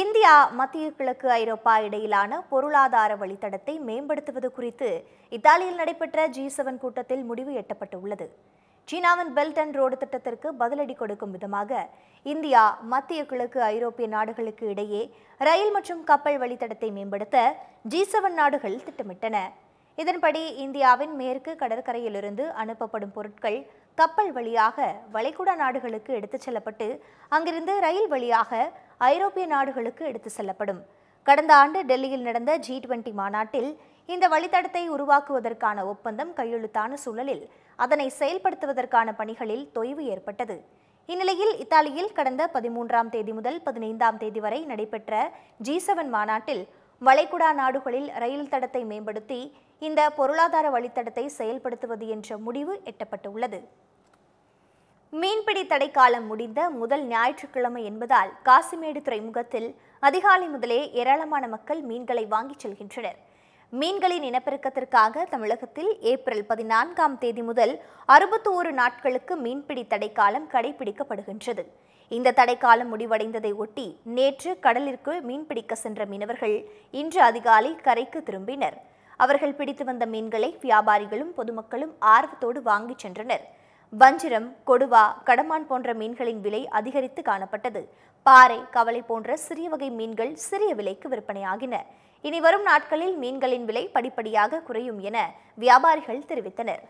India மத்திய கிழக்கு ஐரோப்பா இடையிலான பொருளாதார வழித்தடத்தை மேம்படுத்துவது குறித்து இத்தாலியில் நடைபெற்ற ஜி செவன் கூட்டத்தில் முடிவு எட்டப்பட்டுள்ளது சீனாவின் பெல்ட் அண்ட் ரோடு திட்டத்திற்கு பதிலடி கொடுக்கும் விதமாக இந்தியா மத்திய கிழக்கு ஐரோப்பிய நாடுகளுக்கு இடையே ரயில் மற்றும் கப்பல் வழித்தடத்தை மேம்படுத்த ஜி செவன் நாடுகள் திட்டமிட்டன இதன்படி இந்தியாவின் மேற்கு கடற்கரையிலிருந்து அனுப்பப்படும் பொருட்கள் கப்பல் வழியாக வளைகுடா நாடுகளுக்கு எடுத்துச் செல்லப்பட்டு அங்கிருந்து ரயில் வழியாக ஐரோப்பிய நாடுகளுக்கு எடுத்துச் செல்லப்படும் கடந்த ஆண்டு டெல்லியில் நடந்த ஜி டுவெண்டி மாநாட்டில் இந்த வழித்தடத்தை உருவாக்குவதற்கான ஒப்பந்தம் கையெழுத்தான சூழலில் அதனை செயல்படுத்துவதற்கான பணிகளில் தொய்வு ஏற்பட்டது இந்நிலையில் இத்தாலியில் கடந்த பதிமூன்றாம் தேதி முதல் பதினைந்தாம் தேதி வரை நடைபெற்ற ஜி செவன் மாநாட்டில் வளைகுடா நாடுகளில் ரயில் தடத்தை மேம்படுத்தி இந்த பொருளாதார வழித்தடத்தை செயல்படுத்துவது என்ற முடிவு எட்டப்பட்டுள்ளது மீன்பிடி தடை காலம் முடிந்த முதல் ஞாயிற்றுக்கிழமை என்பதால் காசிமேடு துறைமுகத்தில் அதிகாலை முதலே ஏராளமான மக்கள் மீன்களை வாங்கிச் செல்கின்றனர் மீன்களின் இனப்பெருக்கத்திற்காக தமிழகத்தில் ஏப்ரல் பதினான்காம் தேதி முதல் அறுபத்தி ஒரு நாட்களுக்கு மீன்பிடி தடை காலம் கடைபிடிக்கப்படுகின்றது இந்த தடை காலம் முடிவடைந்ததை ஒட்டி நேற்று கடலிற்கு மீன்பிடிக்க சென்ற மீனவர்கள் இன்று அதிகாலை கரைக்கு திரும்பினர் அவர்கள் பிடித்து வந்த மீன்களை வியாபாரிகளும் பொதுமக்களும் ஆர்வத்தோடு வாங்கிச் சென்றனர் வஞ்சிரம் கொடுவா கடமான் போன்ற மீன்களின் விலை அதிகரித்து காணப்பட்டது பாறை கவலை போன்ற சிறிய வகை மீன்கள் சிறிய விலைக்கு விற்பனையாகின இனி வரும் நாட்களில் மீன்களின் விலை படிப்படியாக குறையும் என வியாபாரிகள் தெரிவித்தனர்